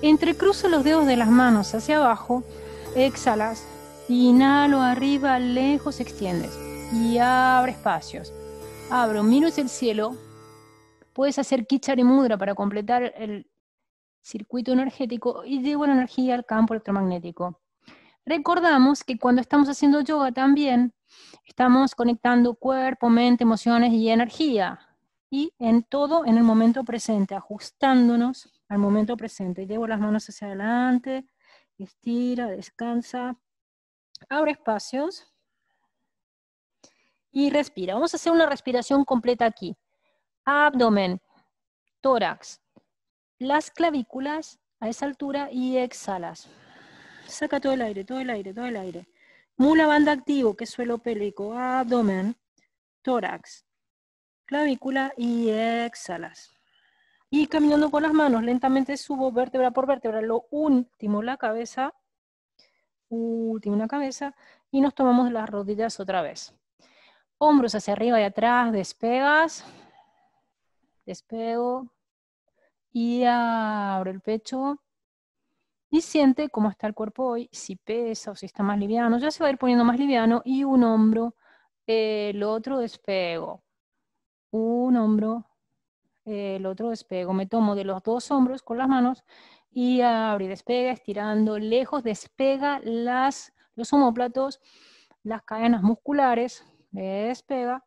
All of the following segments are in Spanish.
Entrecruzo los dedos de las manos hacia abajo, exhalas, inhalo arriba, lejos, extiendes y abre espacios. Abro, miro hacia el cielo. Puedes hacer Kichari Mudra para completar el circuito energético y llevo la energía al campo electromagnético. Recordamos que cuando estamos haciendo yoga también estamos conectando cuerpo, mente, emociones y energía. Y en todo en el momento presente, ajustándonos al momento presente. Llevo las manos hacia adelante, estira, descansa, abre espacios y respira. Vamos a hacer una respiración completa aquí. Abdomen, tórax, las clavículas a esa altura y exhalas. Saca todo el aire, todo el aire, todo el aire. Mula banda activo, que es suelo pélvico, abdomen, tórax, clavícula y exhalas y caminando con las manos lentamente subo vértebra por vértebra, lo último la cabeza, último la cabeza y nos tomamos las rodillas otra vez. Hombros hacia arriba y atrás, despegas, despego y abro el pecho y siente cómo está el cuerpo hoy, si pesa o si está más liviano, ya se va a ir poniendo más liviano y un hombro, el otro despego, un hombro, eh, el otro despego. Me tomo de los dos hombros con las manos y abre y despega, estirando lejos, despega los homóplatos, las cadenas musculares, despega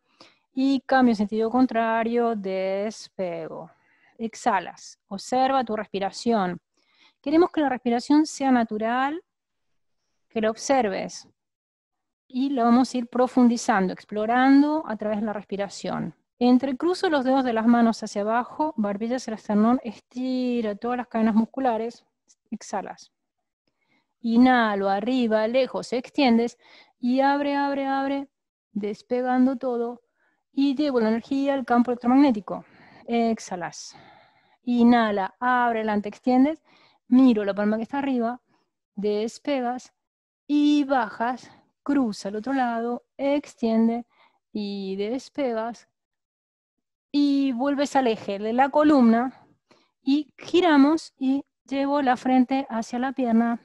y cambio en sentido contrario, despego. Exhalas, observa tu respiración. Queremos que la respiración sea natural, que la observes y la vamos a ir profundizando, explorando a través de la respiración. Entrecruzo los dedos de las manos hacia abajo, barbilla hacia el esternón, estira todas las cadenas musculares, exhalas. Inhalo, arriba, lejos, extiendes y abre, abre, abre, despegando todo y llevo la energía al campo electromagnético. Exhalas. Inhala, abre, adelante, extiendes, miro la palma que está arriba, despegas y bajas, cruza al otro lado, extiende y despegas y vuelves al eje de la columna y giramos y llevo la frente hacia la pierna.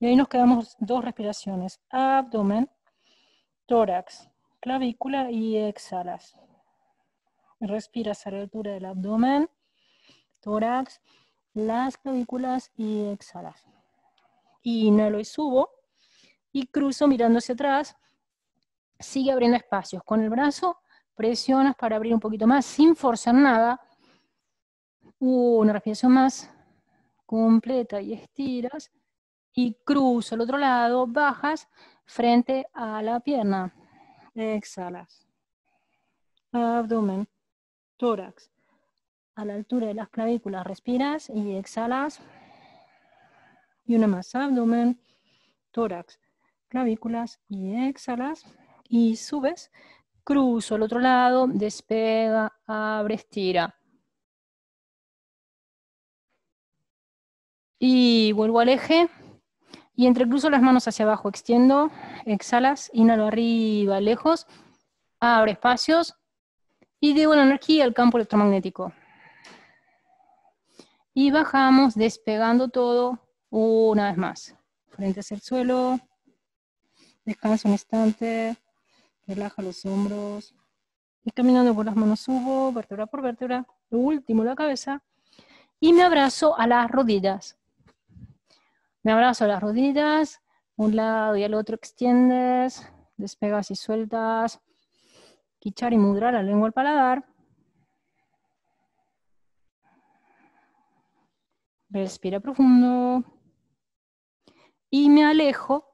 Y ahí nos quedamos dos respiraciones, abdomen, tórax, clavícula y exhalas. Respiras a la altura del abdomen, tórax, las clavículas y exhalas. Inhalo y subo y cruzo mirando hacia atrás. Sigue abriendo espacios con el brazo presionas para abrir un poquito más, sin forzar nada. Una respiración más, completa y estiras, y cruza al otro lado, bajas frente a la pierna. Exhalas. Abdomen, tórax. A la altura de las clavículas respiras y exhalas. Y una más, abdomen, tórax, clavículas y exhalas. Y subes cruzo al otro lado, despega, abre, estira. Y vuelvo al eje. Y entrecruzo las manos hacia abajo, extiendo, exhalas, inhalo arriba, lejos, abre espacios y debo la energía al campo electromagnético. Y bajamos despegando todo una vez más. Frente hacia el suelo, descanso un instante. Relaja los hombros. Y caminando por las manos subo, vértebra por vértebra. Lo último, la cabeza. Y me abrazo a las rodillas. Me abrazo a las rodillas. Un lado y al otro extiendes. Despegas y sueltas. Quichar y mudra la lengua al paladar. Respira profundo. Y me alejo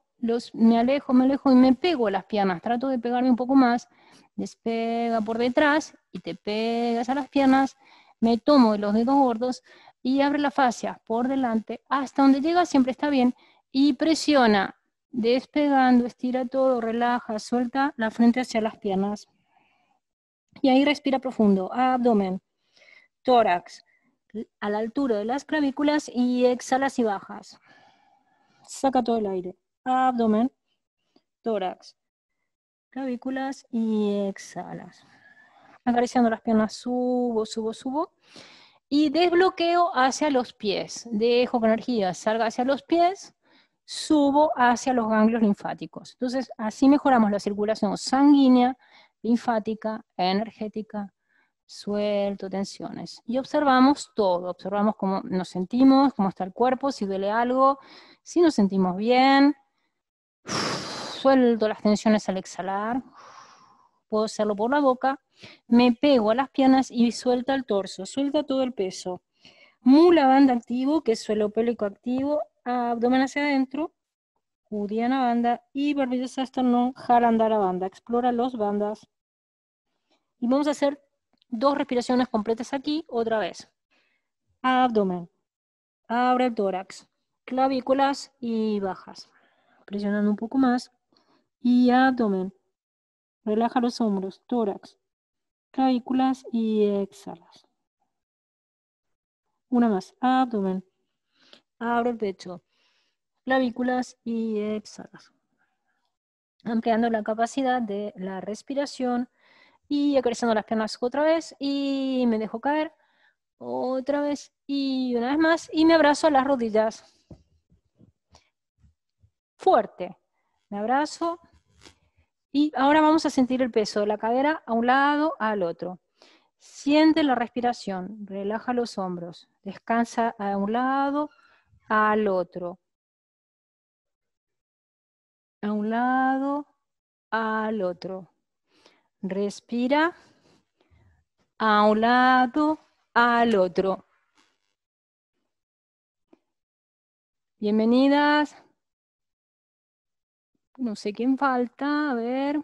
me alejo, me alejo y me pego a las piernas. Trato de pegarme un poco más, despega por detrás y te pegas a las piernas. Me tomo los dedos gordos y abre la fascia por delante hasta donde llega, siempre está bien. Y presiona, despegando, estira todo, relaja, suelta la frente hacia las piernas. Y ahí respira profundo, abdomen, tórax, a la altura de las clavículas y exhalas y bajas. Saca todo el aire abdomen, tórax, clavículas y exhalas. Acariciando las piernas, subo, subo, subo. Y desbloqueo hacia los pies. Dejo que energía salga hacia los pies, subo hacia los ganglios linfáticos. Entonces, así mejoramos la circulación sanguínea, linfática, energética, suelto tensiones. Y observamos todo, observamos cómo nos sentimos, cómo está el cuerpo, si duele algo, si nos sentimos bien, Suelto las tensiones al exhalar. Puedo hacerlo por la boca. Me pego a las piernas y suelta el torso. Suelta todo el peso. Mula banda activo, que es suelo pélvico activo. Abdomen hacia adentro. Udiana banda y jalar andar a banda. Explora los bandas. Y vamos a hacer dos respiraciones completas aquí, otra vez. Abdomen. Abre el tórax. Clavículas y bajas presionando un poco más. Y abdomen. Relaja los hombros, tórax, clavículas y exhalas. Una más. Abdomen. abro el pecho, clavículas y exhalas. Ampliando la capacidad de la respiración y acariciando las piernas otra vez y me dejo caer otra vez y una vez más y me abrazo a las rodillas fuerte. Me abrazo y ahora vamos a sentir el peso de la cadera a un lado, al otro. Siente la respiración, relaja los hombros, descansa a un lado, al otro. A un lado, al otro. Respira a un lado, al otro. Bienvenidas, no sé quién falta, a ver.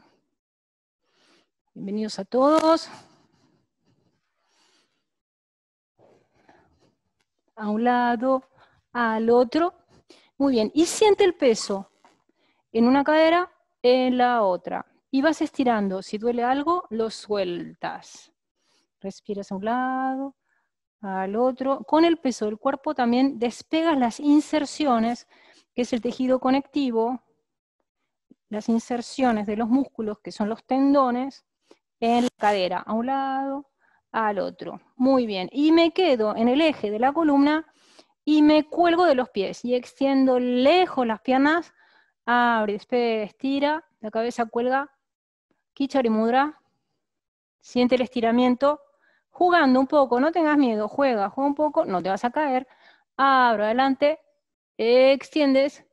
Bienvenidos a todos. A un lado, al otro. Muy bien, y siente el peso en una cadera, en la otra. Y vas estirando. Si duele algo, lo sueltas. Respiras a un lado, al otro. Con el peso del cuerpo también despegas las inserciones, que es el tejido conectivo, las inserciones de los músculos, que son los tendones, en la cadera, a un lado, al otro. Muy bien. Y me quedo en el eje de la columna y me cuelgo de los pies y extiendo lejos las piernas. Abre, estira, la cabeza cuelga. Kichari mudra. Siente el estiramiento. Jugando un poco, no tengas miedo, juega, juega un poco, no te vas a caer. Abro, adelante, extiendes,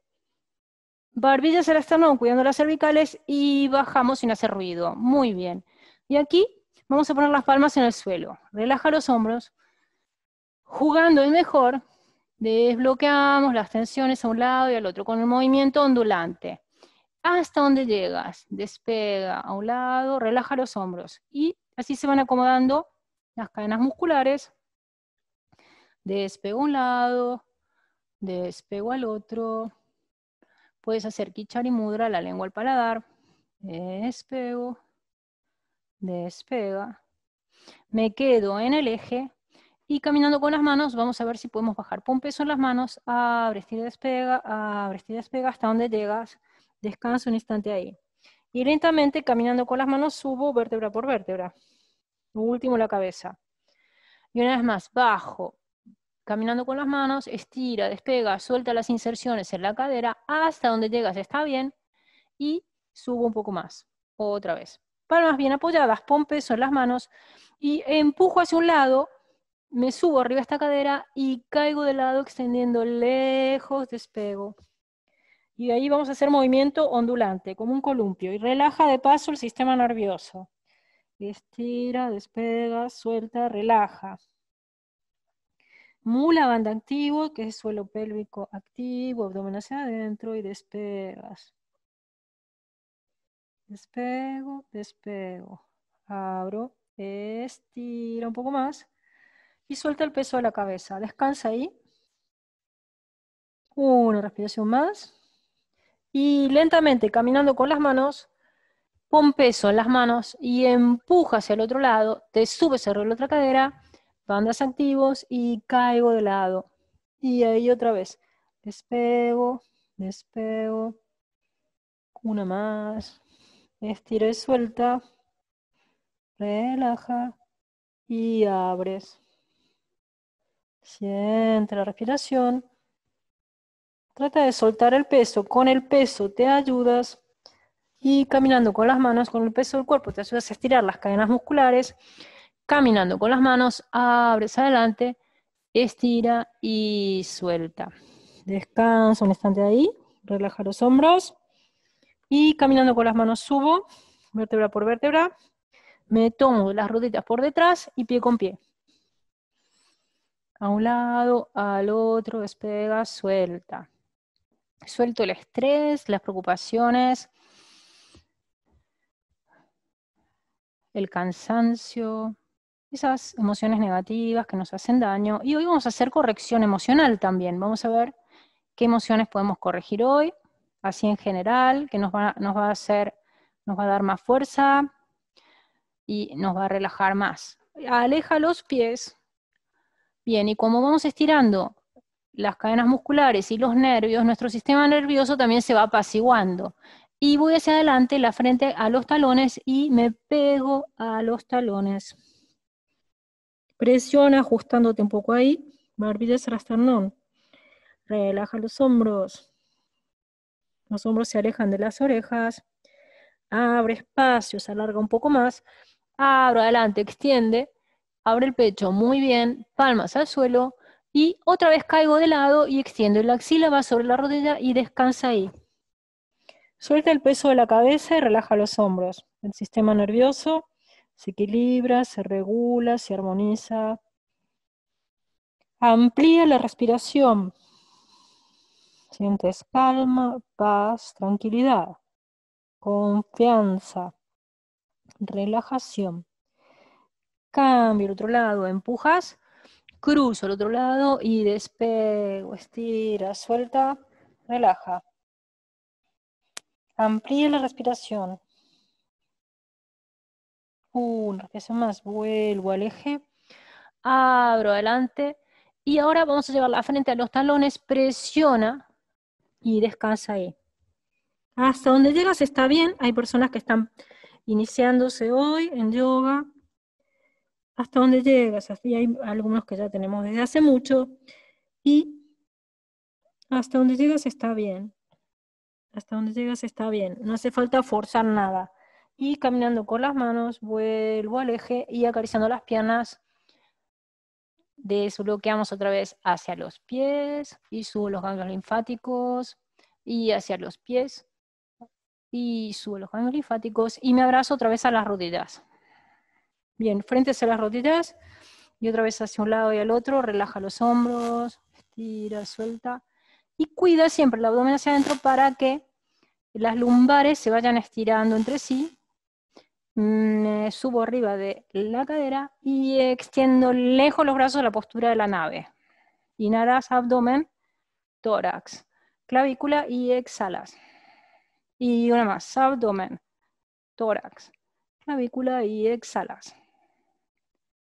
Barbilla se la esternón cuidando las cervicales y bajamos sin hacer ruido. Muy bien. Y aquí vamos a poner las palmas en el suelo. Relaja los hombros. Jugando es mejor. Desbloqueamos las tensiones a un lado y al otro con el movimiento ondulante. Hasta donde llegas. Despega a un lado, relaja los hombros. Y así se van acomodando las cadenas musculares. Despego a un lado, despego al otro Puedes hacer Kichari Mudra, la lengua al paladar. Despego, despega. Me quedo en el eje y caminando con las manos vamos a ver si podemos bajar. Pon peso en las manos, abre, estira, despega, abre, estira, despega hasta donde llegas. Descansa un instante ahí. Y lentamente, caminando con las manos, subo vértebra por vértebra. último, la cabeza. Y una vez más, bajo, Caminando con las manos, estira, despega, suelta las inserciones en la cadera hasta donde llegas, está bien, y subo un poco más, otra vez. Palmas bien apoyadas, pon peso en las manos y empujo hacia un lado, me subo arriba esta cadera y caigo de lado extendiendo lejos, despego. Y de ahí vamos a hacer movimiento ondulante, como un columpio, y relaja de paso el sistema nervioso. Estira, despega, suelta, relaja. Mula banda activo, que es suelo pélvico activo, abdomen hacia adentro y despegas. Despego, despego. Abro, estira un poco más y suelta el peso de la cabeza. Descansa ahí. Una respiración más. Y lentamente, caminando con las manos, pon peso en las manos y empuja hacia el otro lado, te subes el la otra cadera bandas activos y caigo de lado. Y ahí otra vez, despego, despego, una más, estira y suelta, relaja y abres. Siente la respiración. Trata de soltar el peso. Con el peso te ayudas y caminando con las manos, con el peso del cuerpo, te ayudas a estirar las cadenas musculares Caminando con las manos, abres adelante, estira y suelta. Descanso un instante ahí, relaja los hombros. Y caminando con las manos subo, vértebra por vértebra. Me tomo las rodillas por detrás y pie con pie. A un lado, al otro, despega, suelta. Suelto el estrés, las preocupaciones, el cansancio, esas emociones negativas que nos hacen daño. Y hoy vamos a hacer corrección emocional también. Vamos a ver qué emociones podemos corregir hoy, así en general, que nos va, a a dar más fuerza y nos va a relajar más. Aleja los pies. Bien, y como vamos estirando las cadenas musculares y los nervios, nuestro sistema nervioso también se va apaciguando. Y voy hacia adelante, la frente a los talones y me pego a los talones. Presiona ajustándote un poco ahí. Barbilla Relaja los hombros. Los hombros se alejan de las orejas. Abre espacio, se alarga un poco más. Abro adelante, extiende. Abre el pecho muy bien. Palmas al suelo. Y otra vez caigo de lado y extiendo la axila, va sobre la rodilla y descansa ahí. Suelta el peso de la cabeza y relaja los hombros. El sistema nervioso se equilibra, se regula, se armoniza. Amplía la respiración. Sientes calma, paz, tranquilidad, confianza, relajación. Cambio el otro lado, empujas, cruzo el otro lado y despego, estira, suelta, relaja. Amplía la respiración que se más, vuelvo al eje, abro adelante y ahora vamos a llevar la frente a los talones, presiona y descansa ahí. Hasta donde llegas está bien, hay personas que están iniciándose hoy en yoga, hasta donde llegas, así hay algunos que ya tenemos desde hace mucho y hasta donde llegas está bien, hasta donde llegas está bien, no hace falta forzar nada y caminando con las manos vuelvo al eje y acariciando las piernas. Desbloqueamos otra vez hacia los pies y subo los ganglios linfáticos y hacia los pies y subo los ganglios linfáticos y me abrazo otra vez a las rodillas. Bien, frente hacia las rodillas y otra vez hacia un lado y al otro, relaja los hombros, estira, suelta y cuida siempre el abdomen hacia adentro para que las lumbares se vayan estirando entre sí me subo arriba de la cadera y extiendo lejos los brazos a la postura de la nave. Inhalas abdomen, tórax, clavícula y exhalas. Y una más, abdomen, tórax, clavícula y exhalas.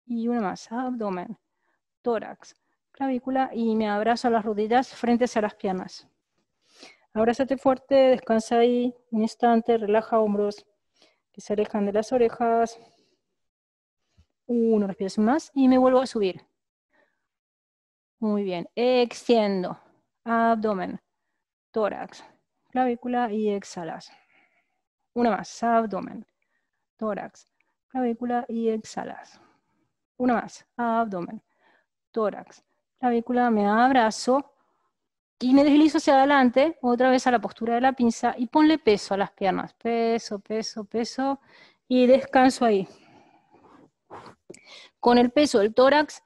Y una más, abdomen, tórax, clavícula y me abrazo a las rodillas frente a las piernas. Abrázate fuerte, descansa ahí un instante, relaja hombros que se alejan de las orejas. Uno, pies más y me vuelvo a subir. Muy bien, extiendo, abdomen, tórax, clavícula y exhalas. Una más, abdomen, tórax, clavícula y exhalas. Una más, abdomen, tórax, clavícula, me abrazo, y me deslizo hacia adelante, otra vez a la postura de la pinza, y ponle peso a las piernas. Peso, peso, peso, y descanso ahí. Con el peso del tórax,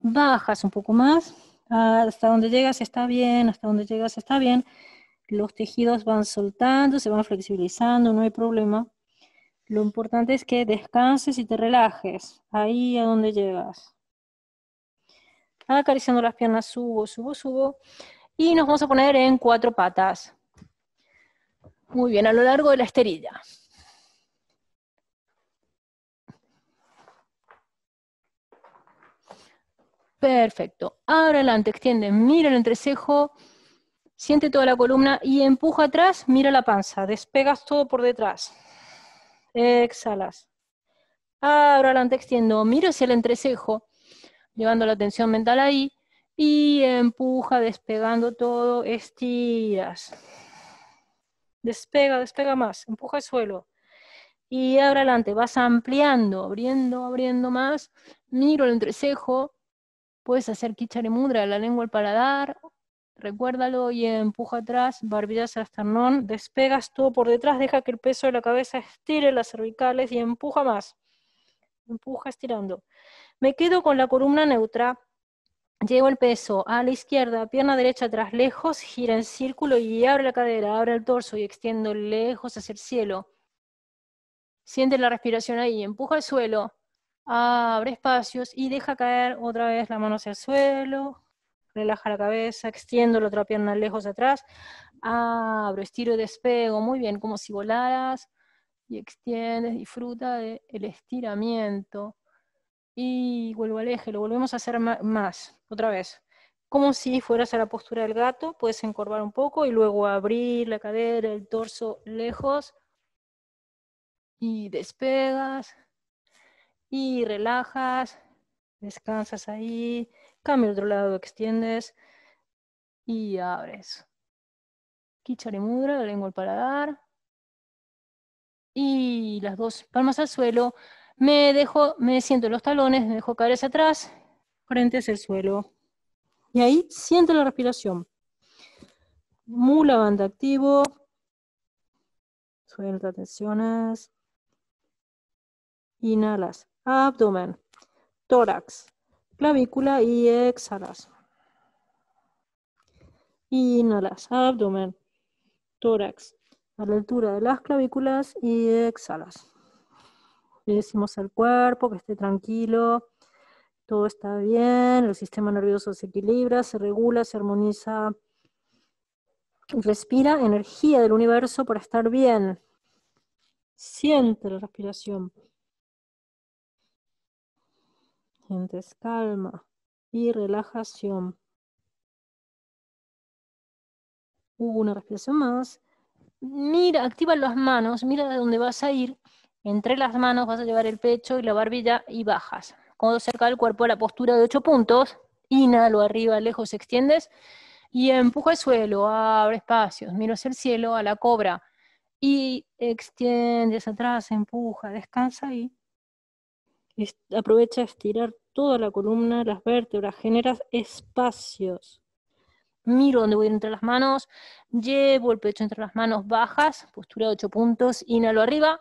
bajas un poco más, hasta donde llegas está bien, hasta donde llegas está bien. Los tejidos van soltando, se van flexibilizando, no hay problema. Lo importante es que descanses y te relajes, ahí a donde llegas. Acariciando las piernas, subo, subo, subo y nos vamos a poner en cuatro patas. Muy bien, a lo largo de la esterilla. Perfecto. Ahora adelante, extiende, mira el entrecejo, siente toda la columna y empuja atrás, mira la panza, despegas todo por detrás. Exhalas. Ahora adelante, extiendo, mira hacia el entrecejo, llevando la atención mental ahí. Y empuja, despegando todo, estiras. Despega, despega más, empuja el suelo. Y ahora adelante, vas ampliando, abriendo, abriendo más. Miro el entrecejo. Puedes hacer kichare mudra, la lengua al paladar. Recuérdalo y empuja atrás, barbillas el esternón. Despegas todo por detrás, deja que el peso de la cabeza estire las cervicales y empuja más. Empuja estirando. Me quedo con la columna neutra Llevo el peso a la izquierda, pierna derecha atrás lejos, gira en círculo y abre la cadera, abre el torso y extiendo lejos hacia el cielo. Siente la respiración ahí, empuja el suelo, abre espacios y deja caer otra vez la mano hacia el suelo, relaja la cabeza, extiendo la otra pierna lejos atrás, abro, estiro y despego, muy bien, como si volaras y extiendes, disfruta del estiramiento y vuelvo al eje, lo volvemos a hacer más, otra vez. Como si fueras a la postura del gato, puedes encorvar un poco y luego abrir la cadera, el torso lejos y despegas y relajas, descansas ahí, cambia al otro lado, extiendes y abres. Kichari mudra, la lengua al paladar y las dos palmas al suelo, me dejo, me siento los talones, me dejo caer hacia atrás, frente hacia el suelo. Y ahí siento la respiración. Mula banda activo. Suelta tensiones. Inhalas. Abdomen. Tórax. Clavícula y exhalas. Inhalas. Abdomen. Tórax. A la altura de las clavículas y exhalas le decimos al cuerpo que esté tranquilo, todo está bien, el sistema nervioso se equilibra, se regula, se armoniza, respira energía del universo para estar bien. Siente la respiración. Sientes calma y relajación. Una respiración más. Mira, activa las manos, mira de dónde vas a ir entre las manos vas a llevar el pecho y la barbilla y bajas. Codo cerca el cuerpo a la postura de ocho puntos. Inhalo arriba, lejos, extiendes. Y empuja el suelo, abre espacios, miro hacia el cielo, a la cobra. Y extiendes atrás, empuja, descansa ahí. Aprovecha a estirar toda la columna, las vértebras, generas espacios miro dónde voy entre las manos, llevo el pecho entre las manos, bajas, postura de ocho puntos, inhalo arriba,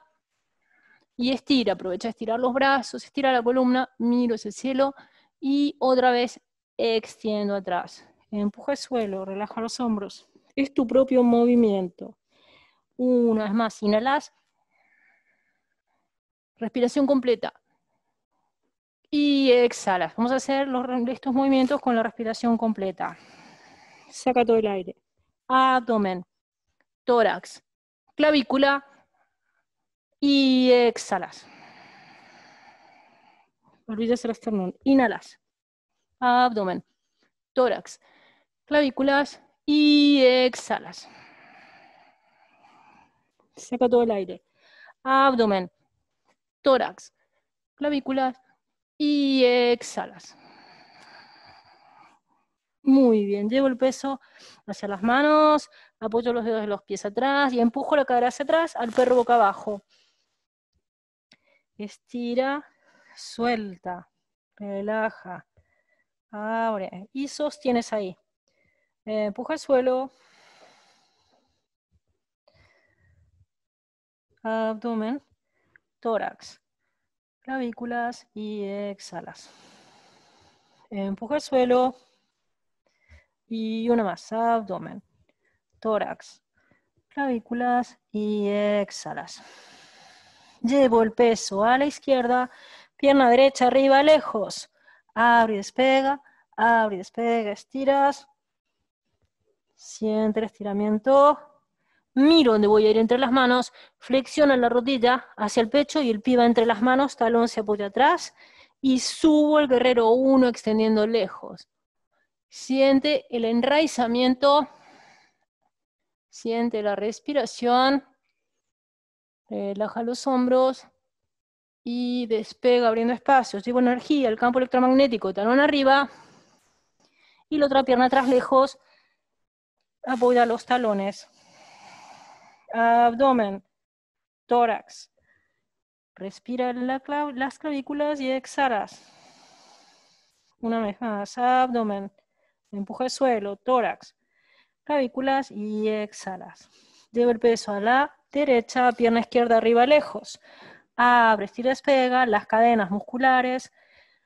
y estira, aprovecha de estirar los brazos, estira la columna, miro hacia el cielo y otra vez extiendo atrás. Empuja el suelo, relaja los hombros. Es tu propio movimiento. Una vez más, inhalas. Respiración completa. Y exhalas. Vamos a hacer estos movimientos con la respiración completa. Saca todo el aire. Abdomen, tórax, clavícula, y exhalas. Olvides el esternón. Inhalas. Abdomen. Tórax. Clavículas. Y exhalas. Saca todo el aire. Abdomen. Tórax. Clavículas. Y exhalas. Muy bien, llevo el peso hacia las manos, apoyo los dedos de los pies atrás y empujo la cadera hacia atrás al perro boca abajo. Estira, suelta, relaja, abre y sostienes ahí. Eh, empuja el suelo. Abdomen, tórax, clavículas y exhalas. Empuja el suelo. Y una más, abdomen, tórax, clavículas y exhalas. Llevo el peso a la izquierda, pierna derecha arriba, lejos. Abre y despega, abre y despega, estiras. Siente el estiramiento. Miro dónde voy a ir entre las manos, flexiona la rodilla hacia el pecho y el va entre las manos, talón se apoya atrás y subo el guerrero 1 extendiendo lejos. Siente el enraizamiento, siente la respiración Relaja eh, los hombros y despega abriendo espacios. Llevo energía, el campo electromagnético, talón arriba y la otra pierna atrás lejos. Apoya los talones. Abdomen, tórax. Respira las clavículas y exhalas. Una vez más, abdomen. Empuja el suelo, tórax, clavículas y exhalas. Lleva el peso a la derecha, pierna izquierda arriba lejos. Abres y despega las cadenas musculares,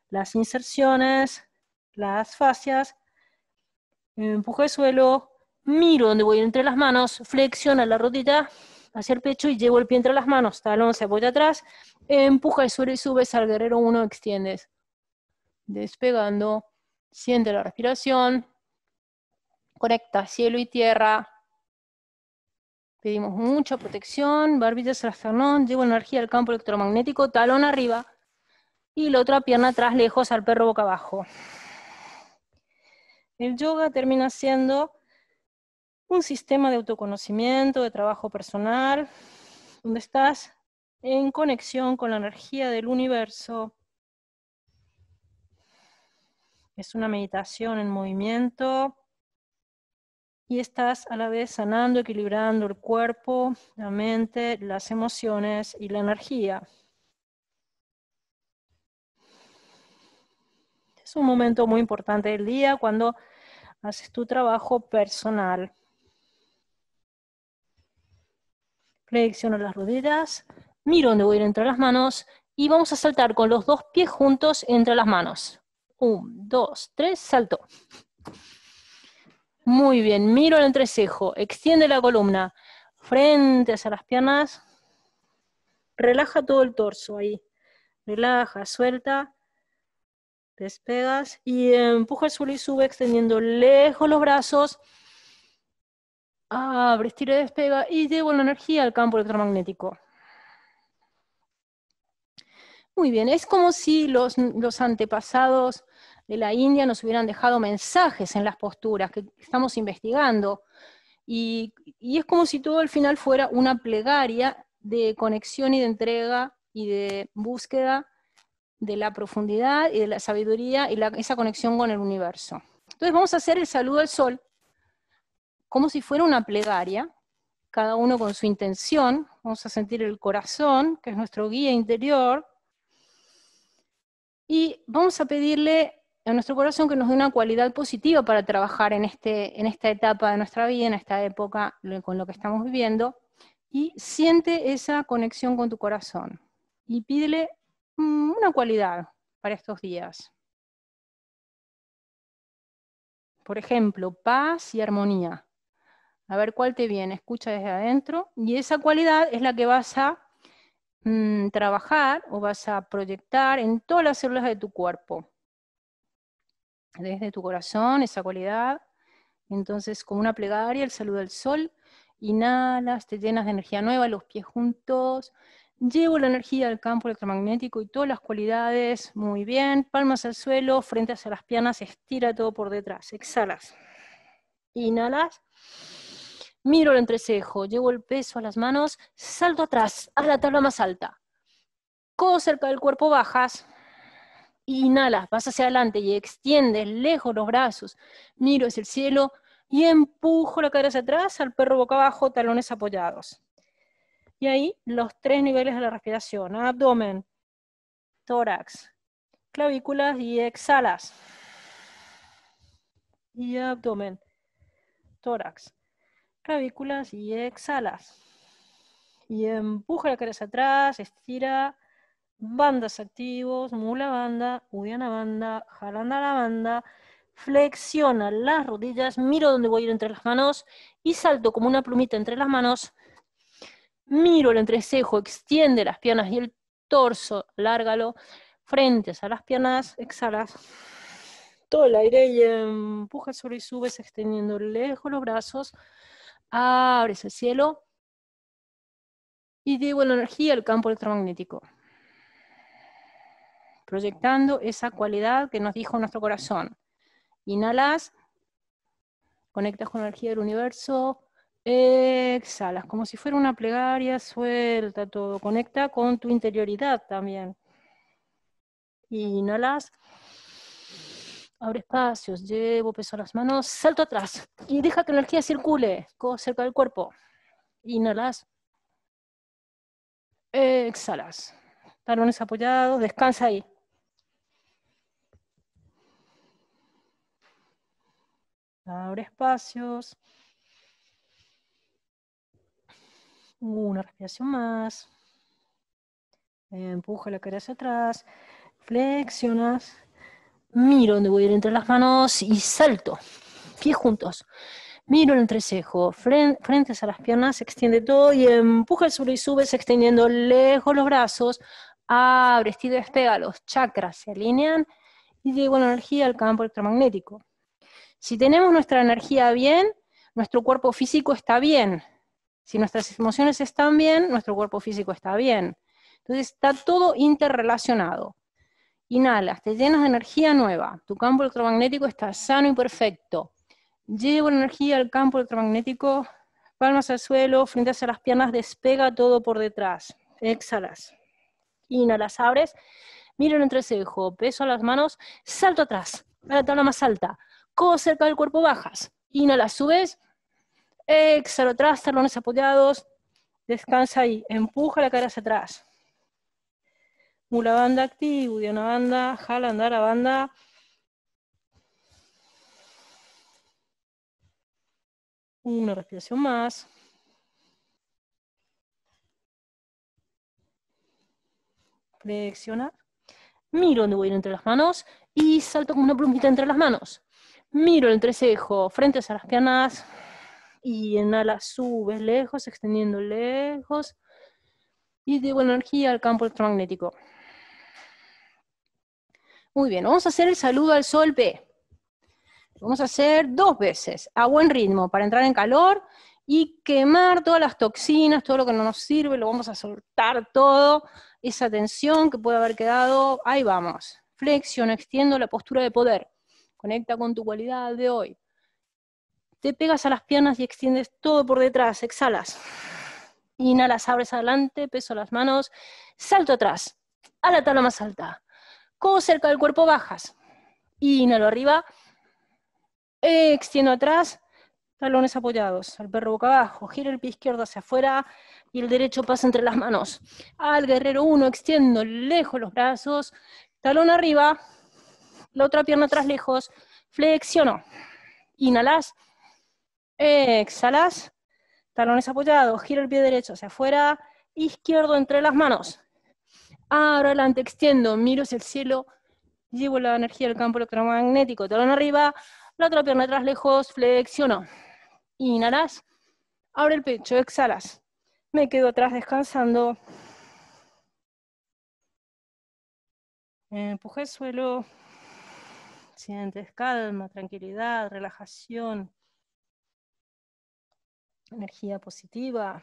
las inserciones, las fascias. Empuja el suelo, miro donde voy entre las manos, flexiona la rodilla hacia el pecho y llevo el pie entre las manos. Talón se apoya atrás, empuja el suelo y subes al guerrero 1, extiendes. Despegando, siente la respiración, conecta cielo y tierra, Pedimos mucha protección, barbillas trastornón, llevo energía al campo electromagnético, talón arriba y la otra pierna atrás lejos al perro boca abajo. El yoga termina siendo un sistema de autoconocimiento, de trabajo personal, donde estás en conexión con la energía del universo. Es una meditación en movimiento y estás a la vez sanando, equilibrando el cuerpo, la mente, las emociones y la energía. Es un momento muy importante del día cuando haces tu trabajo personal. Flexiono las rodillas, miro dónde voy a ir entre las manos y vamos a saltar con los dos pies juntos entre las manos. Un, dos, tres, salto. Muy bien, miro el entrecejo, extiende la columna, frente hacia las piernas, relaja todo el torso ahí, relaja, suelta, despegas y empuja el suelo y sube extendiendo lejos los brazos, abre, y despega y llevo la energía al campo electromagnético. Muy bien, es como si los antepasados de la India nos hubieran dejado mensajes en las posturas que estamos investigando. Y, es como si todo al final fuera una plegaria de conexión y de entrega y de búsqueda de la profundidad y de la sabiduría y esa conexión con el universo. Entonces vamos a hacer el saludo al sol como si fuera una plegaria, cada uno con su intención. Vamos a sentir el corazón, que es nuestro guía interior. Y vamos a pedirle a nuestro corazón que nos dé una cualidad positiva para trabajar en, este, esta etapa de nuestra vida, en esta época con lo que estamos viviendo, y siente esa conexión con tu corazón y pídele mm, una cualidad para estos días. Por ejemplo, paz y armonía. A ver cuál te viene, escucha desde adentro y esa cualidad es la que vas a mm, trabajar o vas a proyectar en todas las células de tu cuerpo desde tu corazón, esa cualidad. Entonces, como una plegaria, el saludo al sol, inhalas, te llenas de energía nueva, los pies juntos, llevo la energía al campo electromagnético y todas las cualidades, muy bien, palmas al suelo, frente hacia las piernas, estira todo por detrás, exhalas, inhalas, miro el entrecejo, llevo el peso a las manos, salto atrás, a la tabla más alta, codo cerca del cuerpo, bajas, inhalas, vas hacia adelante y extiendes lejos los brazos, miro hacia el cielo y empujo la cara hacia atrás, al perro boca abajo, talones apoyados. Y ahí los tres niveles de la respiración, abdomen, tórax, clavículas y exhalas. Y abdomen, tórax, clavículas y exhalas. Y empuja la cara hacia atrás, estira, bandas activos, mula banda, la banda, jalanda la banda, flexiona las rodillas, miro dónde voy a ir entre las manos y salto como una plumita entre las manos, miro el entrecejo, extiende las piernas y el torso, lárgalo, frentes a las piernas, exhalas todo el aire y empuja sobre y subes extendiendo lejos los brazos, abres el cielo y digo la energía al campo electromagnético proyectando esa cualidad que nos dijo nuestro corazón. Inhalas, conectas con la energía del universo, exhalas, como si fuera una plegaria, suelta todo, conecta con tu interioridad también. Inhalas, abre espacios, llevo peso a las manos, salto atrás y deja que la energía circule cerca del cuerpo. Inhalas, exhalas, talones apoyados, descansa ahí. Abre espacios. Una respiración más. Empuja la cara hacia atrás. Flexionas. Miro donde voy a ir entre las manos y salto. Pies juntos. Miro el entrecejo. frentes a las piernas. Se extiende todo y empuja el suelo y subes extendiendo lejos los brazos. abre y despega. Los chakras se alinean y llegó la energía al campo electromagnético. Si tenemos nuestra energía bien, nuestro cuerpo físico está bien. Si nuestras emociones están bien, nuestro cuerpo físico está bien. Entonces está todo interrelacionado. Inhalas, te llenas de energía nueva, tu campo electromagnético está sano y perfecto. Llevo la energía al campo electromagnético, palmas al suelo, frente hacia las piernas, despega todo por detrás. Exhalas. Inhalas, abres, miro el entrecejo, peso a las manos, salto atrás, a la tabla más alta cerca del cuerpo bajas. Inhala, subes. Exhalo atrás, talones apoyados. Descansa ahí. Empuja la cara hacia atrás. Mula banda activa, una banda, jala andar a banda. Una respiración más. Flexiona. Miro dónde voy a ir entre las manos y salto con una plumita entre las manos. Miro el entrecejo, frente a las piernas y inhala, subes lejos, extendiendo lejos y buena energía al campo electromagnético. Muy bien, vamos a hacer el saludo al sol P. Lo vamos a hacer dos veces, a buen ritmo, para entrar en calor y quemar todas las toxinas, todo lo que no nos sirve, lo vamos a soltar todo, esa tensión que puede haber quedado, ahí vamos. Flexión, extiendo la postura de poder. Conecta con tu cualidad de hoy. Te pegas a las piernas y extiendes todo por detrás. Exhalas. Inhalas, abres adelante, peso las manos. Salto atrás. A la tala más alta. Codo cerca del cuerpo, bajas. Inhalo arriba. Extiendo atrás. Talones apoyados, al perro boca abajo, Giro el pie izquierdo hacia afuera y el derecho pasa entre las manos. Al guerrero uno. extiendo lejos los brazos, talón arriba, la otra pierna atrás lejos, flexiono, inhalas, exhalas, talones apoyados, giro el pie derecho hacia afuera, izquierdo entre las manos, ahora adelante, extiendo, miro hacia el cielo, llevo la energía del campo electromagnético, talón arriba, la otra pierna atrás lejos, flexiono, inhalas, abre el pecho, exhalas, me quedo atrás descansando, empuje el suelo, Sientes calma, tranquilidad, relajación, energía positiva.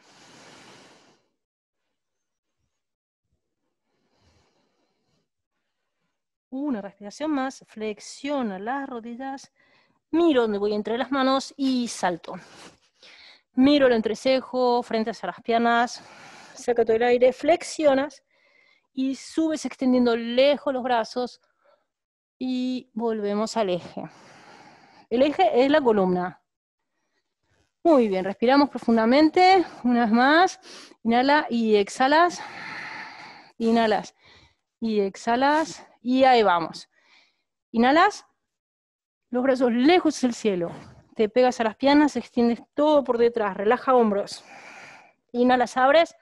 Una respiración más, flexiona las rodillas, miro donde voy entre las manos y salto. Miro el entrecejo, frente hacia las piernas, saca todo el aire, flexionas y subes extendiendo lejos los brazos, y volvemos al eje. El eje es la columna. Muy bien, respiramos profundamente, una vez más, inhala y exhalas, inhalas y exhalas, y ahí vamos. Inhalas, los brazos lejos del cielo, te pegas a las piernas, extiendes todo por detrás, relaja hombros. Inhalas, abres,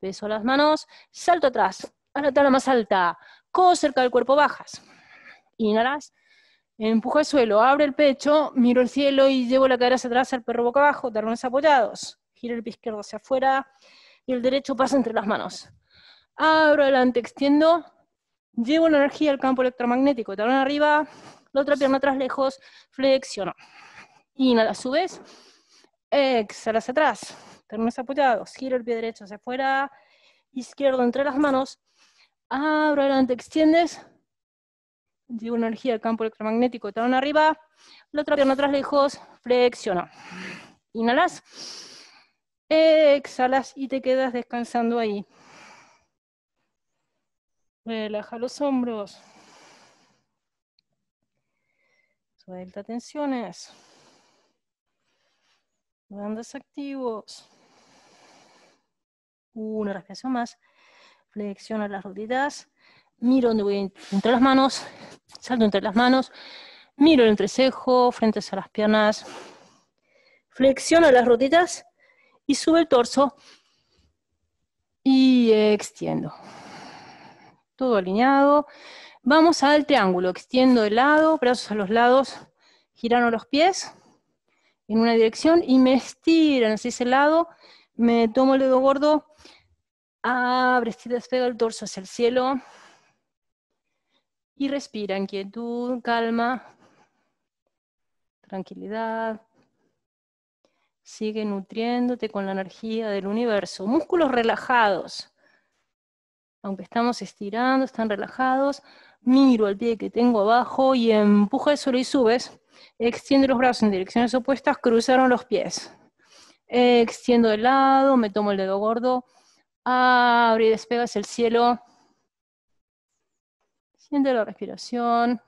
beso las manos, salto atrás, a la tabla más alta, codo cerca del cuerpo, bajas inhalas, empujo el suelo, abro el pecho, miro el cielo y llevo la cadera hacia atrás al perro boca abajo, talones apoyados, giro el pie izquierdo hacia afuera y el derecho pasa entre las manos. Abro adelante, extiendo, llevo la energía al campo electromagnético, talón arriba, la otra pierna atrás lejos, flexiono. Inhala, vez, exhala hacia atrás, talones apoyados, giro el pie derecho hacia afuera, izquierdo entre las manos, abro adelante, extiendes, una energía del campo electromagnético, una arriba, la otra pierna atrás lejos, flexiona. Inhalas, exhalas y te quedas descansando ahí. Relaja los hombros. Suelta tensiones. Bandas activos. Una respiración más. Flexiona las rodillas miro dónde voy entre las manos, salto entre las manos, miro el entrecejo, frente a las piernas, flexiono las rodillas y subo el torso y extiendo. Todo alineado. Vamos al triángulo, extiendo el lado, brazos a los lados, girando los pies en una dirección y me estiran hacia ese lado, me tomo el dedo gordo, abre, estira, despego el torso hacia el cielo, y respira inquietud, calma, tranquilidad. Sigue nutriéndote con la energía del universo. Músculos relajados. Aunque estamos estirando, están relajados. Miro al pie que tengo abajo y empujo el suelo y subes. Extiendo los brazos en direcciones opuestas, cruzaron los pies. Extiendo el lado, me tomo el dedo gordo. Abre y despegas el cielo Siente la respiración.